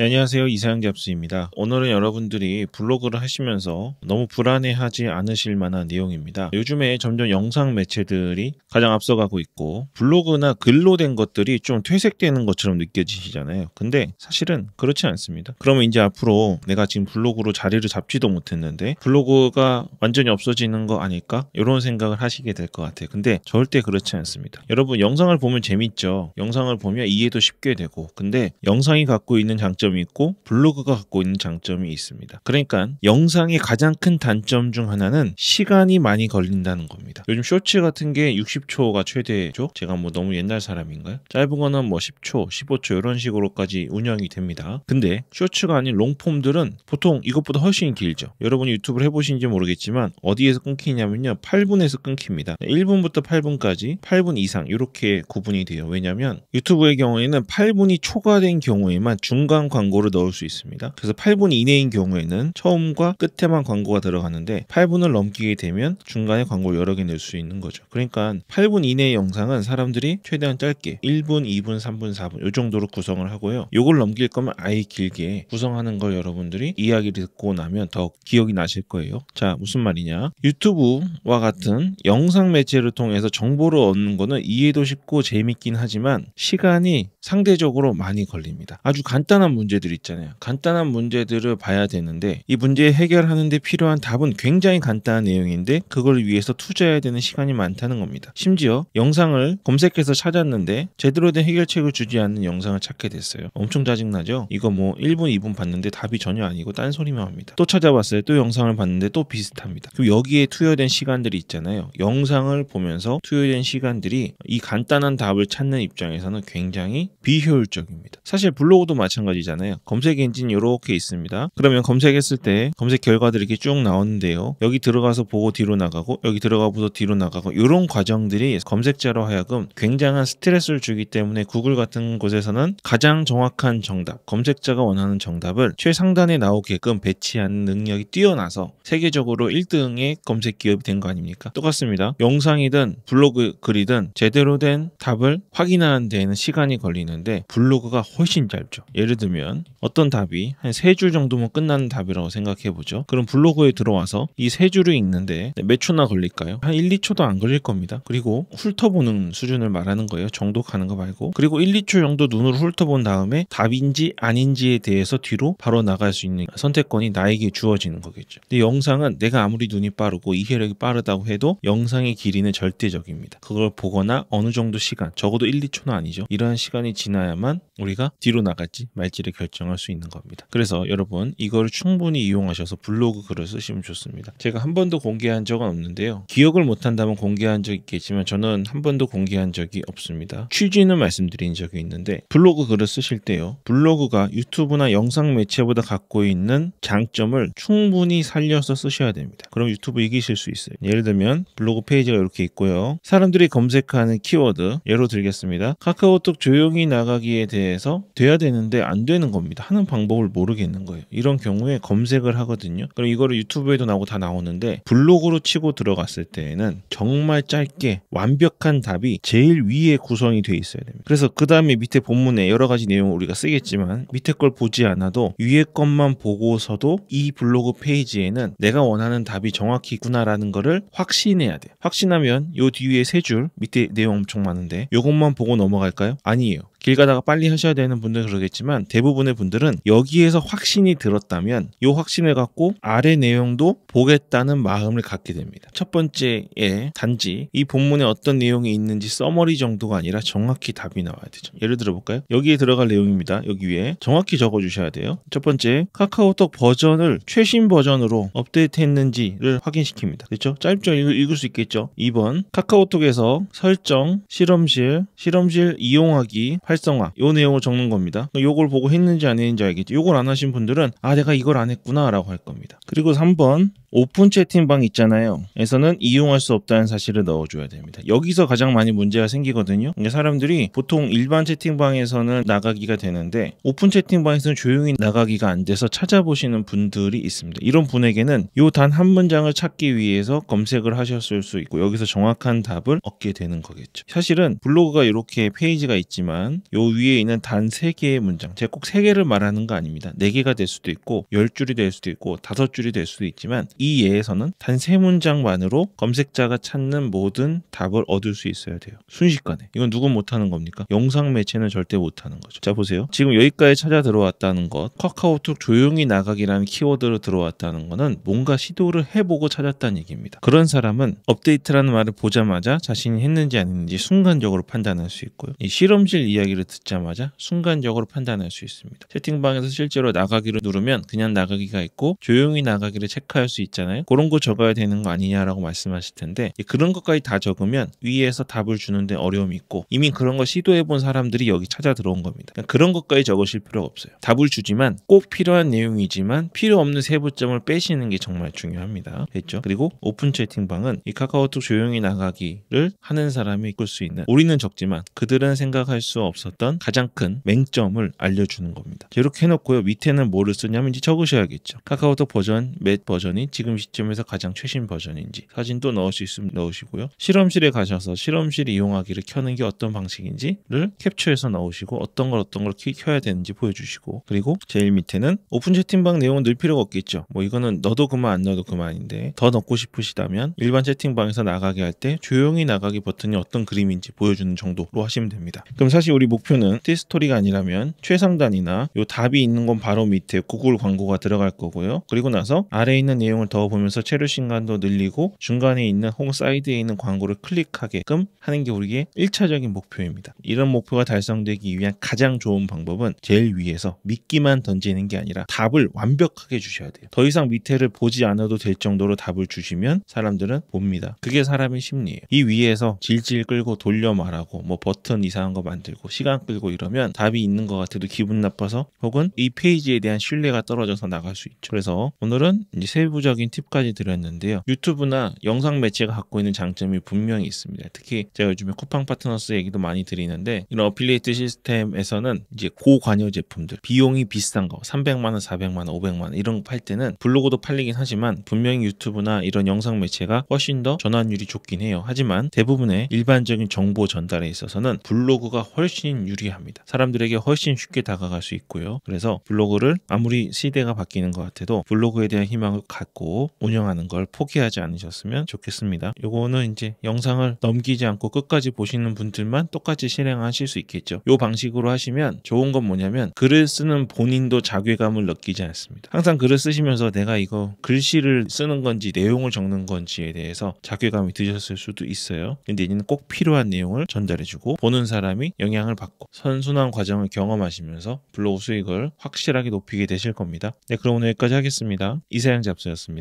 네, 안녕하세요. 이상영 잡수입니다. 오늘은 여러분들이 블로그를 하시면서 너무 불안해하지 않으실 만한 내용입니다. 요즘에 점점 영상 매체들이 가장 앞서가고 있고 블로그나 글로 된 것들이 좀 퇴색되는 것처럼 느껴지시잖아요. 근데 사실은 그렇지 않습니다. 그러면 이제 앞으로 내가 지금 블로그로 자리를 잡지도 못했는데 블로그가 완전히 없어지는 거 아닐까? 이런 생각을 하시게 될 것 같아요. 근데 절대 그렇지 않습니다. 여러분 영상을 보면 재밌죠. 영상을 보면 이해도 쉽게 되고 근데 영상이 갖고 있는 장점 장점이 있고 블로그가 갖고 있는 장점이 있습니다. 그러니까 영상의 가장 큰 단점 중 하나는 시간이 많이 걸린다는 겁니다. 요즘 쇼츠 같은 게 60초가 최대죠. 제가 뭐 너무 옛날 사람인가요? 짧은 거는 뭐 10초, 15초 이런 식으로까지 운영이 됩니다. 근데 쇼츠가 아닌 롱폼들은 보통 이것보다 훨씬 길죠. 여러분이 유튜브를 해보신지 모르겠지만 어디에서 끊기냐면요. 8분에서 끊깁니다. 1분부터 8분까지 8분 이상 이렇게 구분이 돼요. 왜냐면 유튜브의 경우에는 8분이 초과된 경우에만 중간 광 광고를 넣을 수 있습니다. 그래서 8분 이내인 경우에는 처음과 끝에만 광고가 들어가는데 8분을 넘기게 되면 중간에 광고 를 여러 개 낼 수 있는 거죠. 그러니까 8분 이내의 영상은 사람들이 최대한 짧게 1분, 2분, 3분, 4분 이 정도로 구성을 하고요. 이걸 넘길 거면 아예 길게 구성하는 걸 여러분들이 이야기 듣고 나면 더 기억이 나실 거예요. 자, 무슨 말이냐? 유튜브와 같은 영상 매체를 통해서 정보를 얻는 거는 이해도 쉽고 재밌긴 하지만 시간이 상대적으로 많이 걸립니다. 아주 간단한 문제들 있잖아요. 간단한 문제들을 봐야 되는데 이 문제 해결하는데 필요한 답은 굉장히 간단한 내용인데 그걸 위해서 투자해야 되는 시간이 많다는 겁니다. 심지어 영상을 검색해서 찾았는데 제대로 된 해결책을 주지 않는 영상을 찾게 됐어요. 엄청 짜증나죠? 이거 뭐 1분, 2분 봤는데 답이 전혀 아니고 딴소리만 합니다. 또 찾아봤어요. 또 영상을 봤는데 또 비슷합니다. 그럼 여기에 투여된 시간들이 있잖아요. 영상을 보면서 투여된 시간들이 이 간단한 답을 찾는 입장에서는 굉장히 비효율적입니다. 사실 블로그도 마찬가지죠. 엔진이잖아요. 검색 엔진이 렇게 있습니다. 그러면 검색했을 때 검색 결과들이 이렇게 쭉 나오는데요. 여기 들어가서 보고 뒤로 나가고 여기 들어가 보고 뒤로 나가고 이런 과정들이 검색자로 하여금 굉장한 스트레스를 주기 때문에 구글 같은 곳에서는 가장 정확한 정답, 검색자가 원하는 정답을 최상단에 나오게끔 배치하는 능력이 뛰어나서 세계적으로 1등의 검색 기업이 된 거 아닙니까? 똑같습니다. 영상이든 블로그 글이든 제대로 된 답을 확인하는 데에는 시간이 걸리는데 블로그가 훨씬 짧죠. 예를 들면 보면 어떤 답이 한 세 줄 정도면 끝나는 답이라고 생각해 보죠. 그럼 블로그에 들어와서 이 세 줄을 읽는데 몇 초나 걸릴까요? 한 1, 2초도 안 걸릴 겁니다. 그리고 훑어보는 수준을 말하는 거예요. 정독하는 거 말고. 그리고 1, 2초 정도 눈으로 훑어본 다음에 답인지 아닌지에 대해서 뒤로 바로 나갈 수 있는 선택권이 나에게 주어지는 거겠죠. 근데 영상은 내가 아무리 눈이 빠르고 이해력이 빠르다고 해도 영상의 길이는 절대적입니다. 그걸 보거나 어느 정도 시간, 적어도 1, 2초는 아니죠. 이러한 시간이 지나야만 우리가 뒤로 나갈지 말지를 여러분들이 결정할 수 있는 겁니다. 그래서 여러분 이거를 충분히 이용하셔서 블로그 글을 쓰시면 좋습니다. 제가 한 번도 공개한 적은 없는데요. 기억을 못한다면 공개한 적 있겠지만 저는 한 번도 공개한 적이 없습니다. 취지는 말씀드린 적이 있는데 블로그 글을 쓰실 때요. 블로그가 유튜브나 영상 매체보다 갖고 있는 장점을 충분히 살려서 쓰셔야 됩니다. 그럼 유튜브 이기실 수 있어요. 예를 들면 블로그 페이지가 이렇게 있고요. 사람들이 검색하는 키워드 예로 들겠습니다. 카카오톡 조용히 나가기에 대해서 돼야 되는데 안 되는 모르는 겁니다. 하는 방법을 모르겠는 거예요. 이런 경우에 검색을 하거든요. 그럼 이거를 유튜브에도 나오고 다 나오는데 블로그로 치고 들어갔을 때에는 정말 짧게 완벽한 답이 제일 위에 구성이 돼 있어야 됩니다. 그래서 그 다음에 밑에 본문에 여러 가지 내용을 우리가 쓰겠지만 밑에 걸 보지 않아도 위에 것만 보고서도 이 블로그 페이지에는 내가 원하는 답이 정확히 있구나라는 거를 확신해야 돼요. 확신하면 요 뒤에 세 줄 밑에 내용 엄청 많은데 요것만 보고 넘어갈까요? 아니에요. 길 가다가 빨리 하셔야 되는 분들은 그러겠지만 대부분의 분들은 여기에서 확신이 들었다면 이 확신을 갖고 아래 내용도 보겠다는 마음을 갖게 됩니다. 첫 번째에 단지 이 본문에 어떤 내용이 있는지 써머리 정도가 아니라 정확히 답이 나와야 되죠. 예를 들어 볼까요? 여기에 들어갈 내용입니다. 여기 위에 정확히 적어 주셔야 돼요. 첫 번째 카카오톡 버전을 최신 버전으로 업데이트했는지를 확인시킵니다. 그렇죠? 짧죠? 읽을 수 있겠죠? 2번 카카오톡에서 설정, 실험실, 실험실 이용하기 활성화 요 내용을 적는 겁니다. 그러니까 요걸 보고 했는지 안 했는지 알겠죠. 요걸 안 하신 분들은 아 내가 이걸 안 했구나 라고 할 겁니다. 그리고 3번 오픈 채팅방 있잖아요. 에서는 이용할 수 없다는 사실을 넣어줘야 됩니다. 여기서 가장 많이 문제가 생기거든요. 그러니까 사람들이 보통 일반 채팅방에서는 나가기가 되는데 오픈 채팅방에서는 조용히 나가기가 안 돼서 찾아보시는 분들이 있습니다. 이런 분에게는 요 단 한 문장을 찾기 위해서 검색을 하셨을 수 있고 여기서 정확한 답을 얻게 되는 거겠죠. 사실은 블로그가 이렇게 페이지가 있지만 요 위에 있는 단 3개의 문장 제가 꼭 3개를 말하는 거 아닙니다. 4개가 될 수도 있고 10줄이 될 수도 있고 5줄이 될 수도 있지만 이 예에서는 단 세 문장만으로 검색자가 찾는 모든 답을 얻을 수 있어야 돼요. 순식간에. 이건 누군 못하는 겁니까? 영상 매체는 절대 못하는 거죠. 자 보세요. 지금 여기까지 찾아 들어왔다는 것, 카카오톡 조용히 나가기라는 키워드로 들어왔다는 것은 뭔가 시도를 해보고 찾았다는 얘기입니다. 그런 사람은 업데이트라는 말을 보자마자 자신이 했는지 안 했는지 순간적으로 판단할 수 있고요. 이 실험실 이야기를 듣자마자 순간적으로 판단할 수 있습니다. 채팅방에서 실제로 나가기를 누르면 그냥 나가기가 있고 조용히 나가기를 체크할 수 있. 다 있잖아요. 그런 거 적어야 되는 거 아니냐라고 말씀하실 텐데 그런 것까지 다 적으면 위에서 답을 주는데 어려움이 있고 이미 그런 거 시도해 본 사람들이 여기 찾아 들어온 겁니다. 그러니까 그런 것까지 적으실 필요가 없어요. 답을 주지만 꼭 필요한 내용이지만 필요 없는 세부점을 빼시는 게 정말 중요합니다. 됐죠? 그리고 오픈 채팅방은 이 카카오톡 조용히 나가기를 하는 사람이 이끌 수 있는 우리는 적지만 그들은 생각할 수 없었던 가장 큰 맹점을 알려주는 겁니다. 이렇게 해놓고요. 밑에는 뭐를 쓰냐면 이제 적으셔야겠죠. 카카오톡 버전 몇 버전이 지금 시점에서 가장 최신 버전인지 사진도 넣으실 수 넣으시고요. 실험실에 가셔서 실험실 이용하기를 켜는 게 어떤 방식인지를 캡처해서 넣으시고 어떤 걸 어떤 걸 켜야 되는지 보여주시고 그리고 제일 밑에는 오픈 채팅방 내용은 넣을 필요가 없겠죠. 뭐 이거는 넣어도 그만 안 넣어도 그만인데 더 넣고 싶으시다면 일반 채팅방에서 나가게 할 때 조용히 나가기 버튼이 어떤 그림인지 보여주는 정도로 하시면 됩니다. 그럼 사실 우리 목표는 티스토리가 아니라면 최상단이나 요 답이 있는 건 바로 밑에 구글 광고가 들어갈 거고요. 그리고 나서 아래에 있는 내용을 더 보면서 체류 시간도 늘리고 중간에 있는 홈 사이드에 있는 광고를 클릭하게끔 하는 게 우리의 1차적인 목표입니다. 이런 목표가 달성되기 위한 가장 좋은 방법은 제일 위에서 미끼만 던지는 게 아니라 답을 완벽하게 주셔야 돼요. 더 이상 밑에를 보지 않아도 될 정도로 답을 주시면 사람들은 봅니다. 그게 사람의 심리예요. 이 위에서 질질 끌고 돌려 말하고 뭐 버튼 이상한 거 만들고 시간 끌고 이러면 답이 있는 것 같아도 기분 나빠서 혹은 이 페이지에 대한 신뢰가 떨어져서 나갈 수 있죠. 그래서 오늘은 이제 세부적인 실용적인 팁까지 드렸는데요. 유튜브나 영상 매체가 갖고 있는 장점이 분명히 있습니다. 특히 제가 요즘에 쿠팡 파트너스 얘기도 많이 드리는데 이런 어필리에이트 시스템에서는 이제 고관여 제품들 비용이 비싼 거 300만 원, 400만 원, 500만 원 이런 거 팔 때는 블로그도 팔리긴 하지만 분명히 유튜브나 이런 영상 매체가 훨씬 더 전환율이 좋긴 해요. 하지만 대부분의 일반적인 정보 전달에 있어서는 블로그가 훨씬 유리합니다. 사람들에게 훨씬 쉽게 다가갈 수 있고요. 그래서 블로그를 아무리 시대가 바뀌는 것 같아도 블로그에 대한 희망을 갖고 운영하는 걸 포기하지 않으셨으면 좋겠습니다. 요거는 이제 영상을 넘기지 않고 끝까지 보시는 분들만 똑같이 실행하실 수 있겠죠. 요 방식으로 하시면 좋은 건 뭐냐면 글을 쓰는 본인도 자괴감을 느끼지 않습니다. 항상 글을 쓰시면서 내가 이거 글씨를 쓰는 건지 내용을 적는 건지에 대해서 자괴감이 드셨을 수도 있어요. 근데 이제는 꼭 필요한 내용을 전달해주고 보는 사람이 영향을 받고 선순환 과정을 경험하시면서 블로그 수익을 확실하게 높이게 되실 겁니다. 네, 그럼 오늘 여기까지 하겠습니다. 이사영 잡수였습니다.